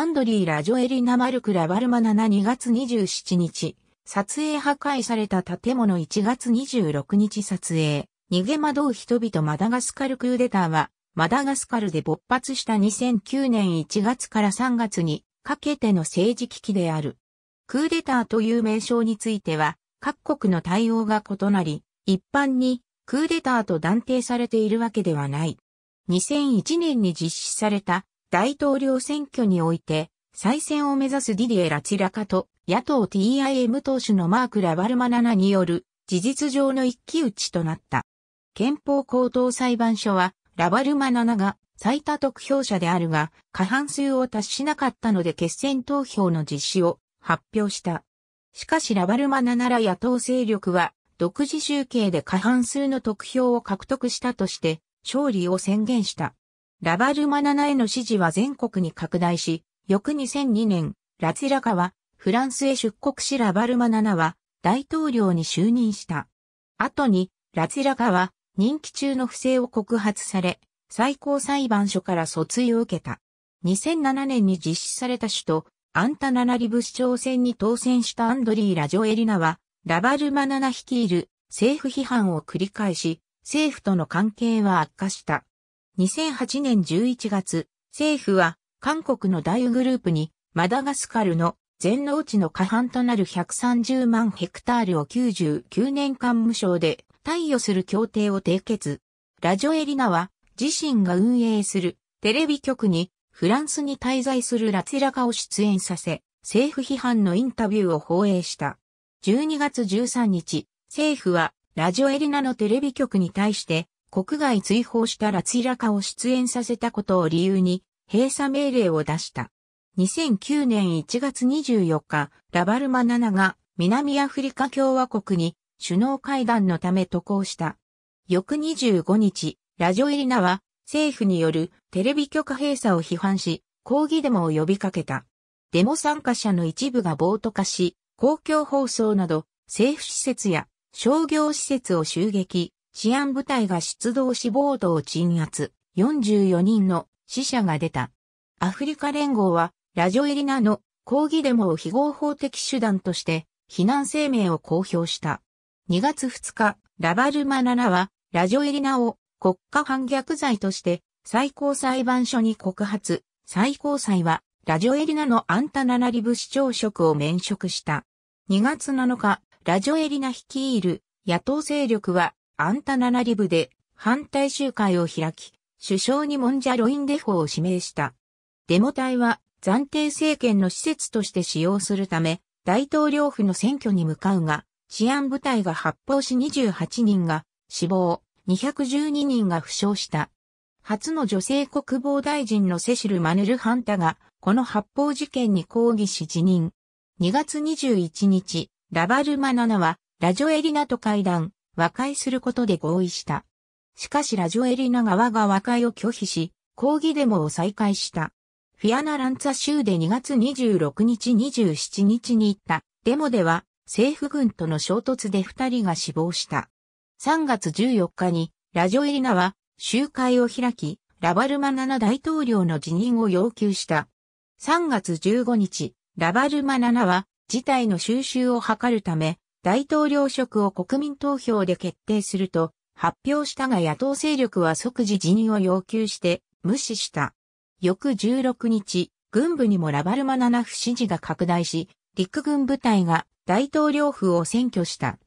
アンドリー・ラジョエリナ・マルク・ラ・バルマナナ2月27日、撮影破壊された建物1月26日撮影、逃げ惑う人々マダガスカルクーデターは、マダガスカルで勃発した2009年1月から3月にかけての政治危機である。クーデターという名称については、各国の対応が異なり、一般にクーデターと断定されているわけではない。2001年に実施された大統領選挙において、再選を目指すディディエ・ラチラカと、野党 TIM 党首のマーク・ラバルマナナによる、事実上の一騎打ちとなった。憲法高等裁判所は、ラバルマナナが最多得票者であるが、過半数を達しなかったので決選投票の実施を発表した。しかしラバルマナナら野党勢力は、独自集計で過半数の得票を獲得したとして、勝利を宣言した。ラバルマナナへの支持は全国に拡大し、翌2002年、ラツィラカはフランスへ出国しラバルマナナは大統領に就任した。後に、ラツィラカは任期中の不正を告発され、最高裁判所から訴追を受けた。2007年に実施された首都、アンタナナリブ市長選に当選したアンドリー・ラジョエリナは、ラバルマナナ率いる政府批判を繰り返し、政府との関係は悪化した。2008年11月、政府は韓国の大グループにマダガスカルの全農地の過半となる130万ヘクタールを99年間無償で貸与する協定を締結。ラジオエリナは自身が運営するテレビ局にフランスに滞在するラツィラカを出演させ、政府批判のインタビューを放映した。12月13日、政府はラジオエリナのテレビ局に対して国外追放したラツィラカを出演させたことを理由に閉鎖命令を出した。2009年1月24日、ラバルマ7が南アフリカ共和国に首脳会談のため渡航した。翌25日、ラジオエリナは政府によるテレビ局閉鎖を批判し、抗議デモを呼びかけた。デモ参加者の一部が暴徒化し、公共放送など政府施設や商業施設を襲撃、治安部隊が出動し暴徒を鎮圧、44人の死者が出た。アフリカ連合は、ラジョエリナの抗議デモを非合法的手段として、非難声明を公表した。2月2日、ラバルマナラは、ラジョエリナを国家反逆罪として、最高裁判所に告発、最高裁は、ラジョエリナのアンタナナリブ市長職を免職した。2月7日、ラジョエリナ率いる野党勢力はアンタナナリブで反対集会を開き、首相にモンジャロインデフォを指名した。デモ隊は暫定政権の施設として使用するため、大統領府の選挙に向かうが、治安部隊が発砲し28人が死亡、212人が負傷した。初の女性国防大臣のセシル・マヌル・ハンタが、この発砲事件に抗議し辞任。2月21日、ラバルマナナは、ラジョエリナと会談、和解することで合意した。しかしラジオエリナ側が和解を拒否し、抗議デモを再開した。フィアナ・ランツァ州で2月26日27日に行ったデモでは政府軍との衝突で2人が死亡した。3月14日にラジオエリナは集会を開き、ラバルマナナ大統領の辞任を要求した。3月15日、ラバルマナナは事態の収拾を図るため、大統領職を国民投票で決定すると発表したが野党勢力は即時辞任を要求して無視した。翌16日、軍部にもラバルマナナ不支持が拡大し、陸軍部隊が大統領府を占拠した。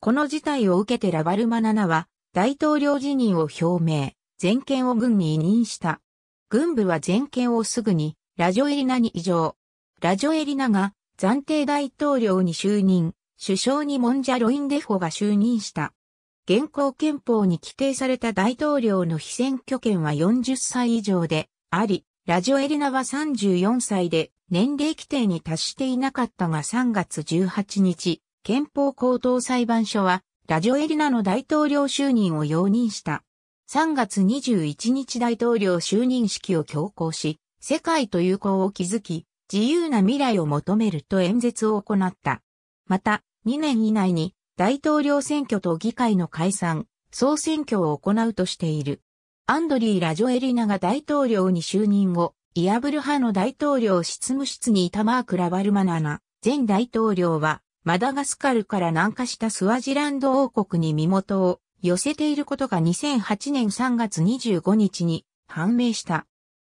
この事態を受けてラバルマナナは大統領辞任を表明、全権を軍に委任した。軍部は全権をすぐにラジョエリナに異常。ラジョエリナが暫定大統領に就任。首相にモンジャ・ロインデフォが就任した。現行憲法に規定された大統領の非選挙権は40歳以上であり、ラジオエリナは34歳で年齢規定に達していなかったが3月18日、憲法高等裁判所はラジオエリナの大統領就任を容認した。3月21日大統領就任式を強行し、世界と友好を築き、自由な未来を求めると演説を行った。また、2年以内に大統領選挙と議会の解散、総選挙を行うとしている。アンドリー・ラジョエリナが大統領に就任後、イアブル派の大統領執務室にいたマーク・ラバルマナナ、前大統領は、マダガスカルから南下したスワジランド王国に身元を寄せていることが2008年3月25日に判明した。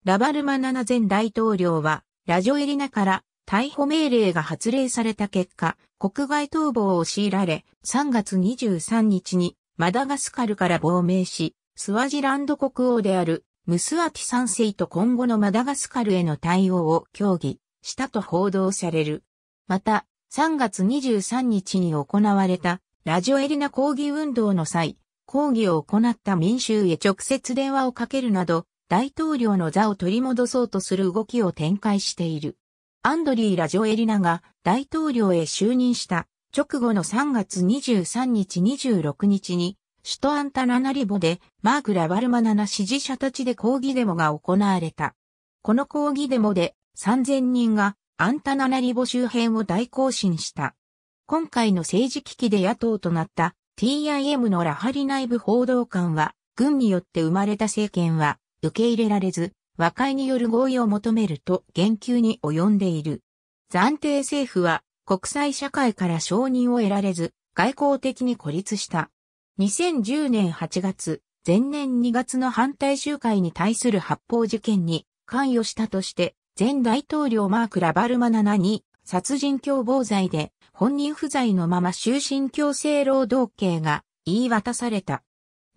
ラバルマナナ前大統領は、ラジョエリナから逮捕命令が発令された結果、国外逃亡を強いられ、3月23日にマダガスカルから亡命し、スワジランド国王であるムスアティ三世と今後のマダガスカルへの対応を協議したと報道される。また、3月23日に行われたラジオエリナ抗議運動の際、抗議を行った民衆へ直接電話をかけるなど、大統領の座を取り戻そうとする動きを展開している。アンドリー・ラジョエリナが大統領へ就任した直後の3月23日26日に首都アンタナナリボでマーク・ラバルマナナ支持者たちで抗議デモが行われた。この抗議デモで3000人がアンタナナリボ周辺を大行進した。今回の政治危機で野党となった TIM のラハリ内部報道官は軍によって生まれた政権は受け入れられず和解による合意を求めると言及に及んでいる。暫定政府は国際社会から承認を得られず、外交的に孤立した。2010年8月、前年2月の反対集会に対する発砲事件に関与したとして、前大統領マーク・ラバルマナナに殺人共謀罪で本人不在のまま終身強制労働刑が言い渡された。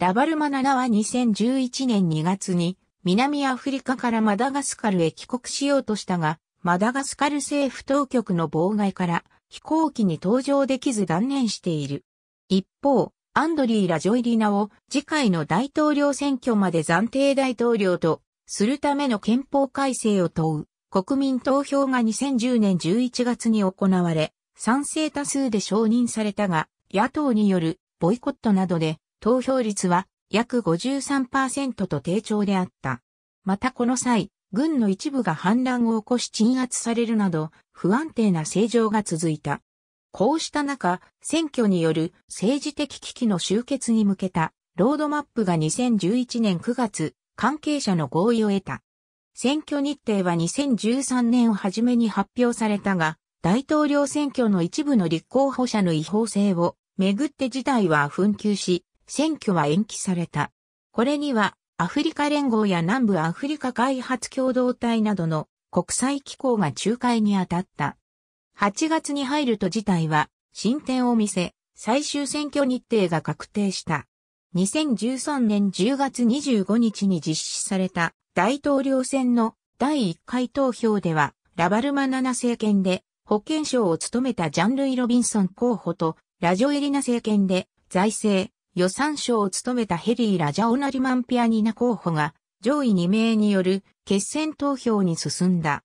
ラバルマナナは2011年2月に南アフリカからマダガスカルへ帰国しようとしたが、マダガスカル政府当局の妨害から飛行機に搭乗できず断念している。一方、アンドリー・ラジョイリナを次回の大統領選挙まで暫定大統領とするための憲法改正を問う国民投票が2010年11月に行われ、賛成多数で承認されたが、野党によるボイコットなどで投票率は約53%と低調であった。またこの際、軍の一部が反乱を起こし鎮圧されるなど、不安定な政情が続いた。こうした中、選挙による政治的危機の終結に向けたロードマップが2011年9月、関係者の合意を得た。選挙日程は2013年を初めに発表されたが、大統領選挙の一部の立候補者の違法性をめぐって事態は紛糾し、選挙は延期された。これには、アフリカ連合や南部アフリカ開発共同体などの国際機構が仲介に当たった。8月に入ると事態は進展を見せ、最終選挙日程が確定した。2013年10月25日に実施された大統領選の第1回投票では、ラバルマナナ政権で保健省を務めたジャンルイ・ロビンソン候補と、ラジョエリナ政権で財政、予算賞を務めたヘリー・ラジャオナリマンピアニナ候補が上位2名による決選投票に進んだ。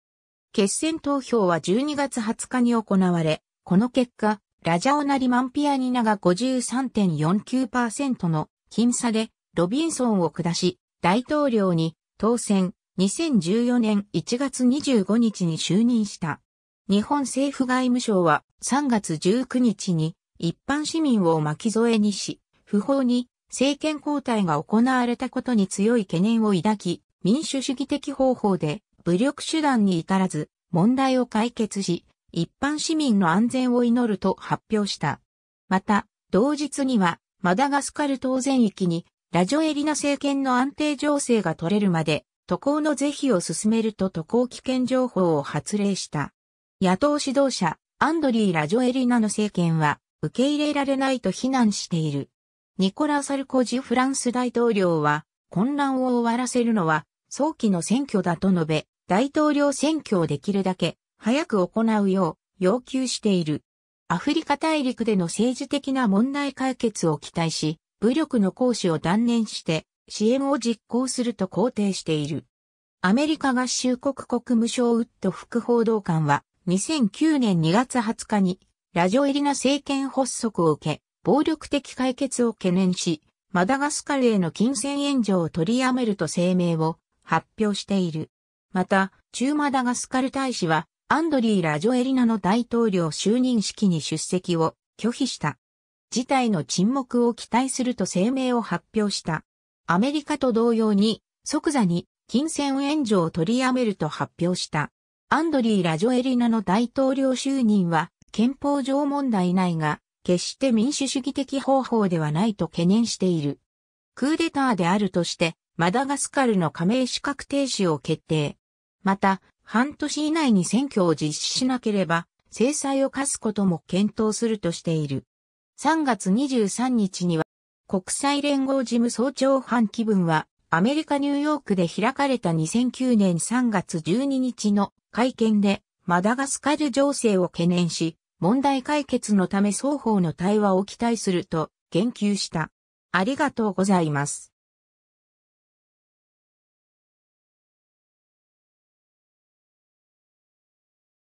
決選投票は12月20日に行われ、この結果、ラジャオナリマンピアニナが53.49%の僅差でロビンソンを下し、大統領に当選2014年1月25日に就任した。日本政府外務省は3月19日に一般市民を巻き添えにし、不法に政権交代が行われたことに強い懸念を抱き、民主主義的方法で武力手段に至らず問題を解決し、一般市民の安全を祈ると発表した。また、同日にはマダガスカル島全域にラジョエリナ政権の安定情勢が取れるまで渡航の是非を進めると渡航危険情報を発令した。野党指導者アンドリー・ラジョエリナの政権は受け入れられないと非難している。ニコラ・サルコジフランス大統領は、混乱を終わらせるのは、早期の選挙だと述べ、大統領選挙をできるだけ、早く行うよう、要求している。アフリカ大陸での政治的な問題解決を期待し、武力の行使を断念して、支援を実行すると肯定している。アメリカ合衆国国務省ウッド副報道官は、2009年2月20日に、ラジオ入りな政権発足を受け、暴力的解決を懸念し、マダガスカルへの金銭援助を取りやめると声明を発表している。また、中マダガスカル大使は、アンドリー・ラジョエリナの大統領就任式に出席を拒否した。事態の沈黙を期待すると声明を発表した。アメリカと同様に、即座に金銭援助を取りやめると発表した。アンドリー・ラジョエリナの大統領就任は憲法上問題ないが、決して民主主義的方法ではないと懸念している。クーデターであるとして、マダガスカルの加盟資格停止を決定。また、半年以内に選挙を実施しなければ、制裁を課すことも検討するとしている。3月23日には、国際連合事務総長班気分は、アメリカ・ニューヨークで開かれた2009年3月12日の会見で、マダガスカル情勢を懸念し、問題解決のため双方の対話を期待すると言及した。ありがとうございます。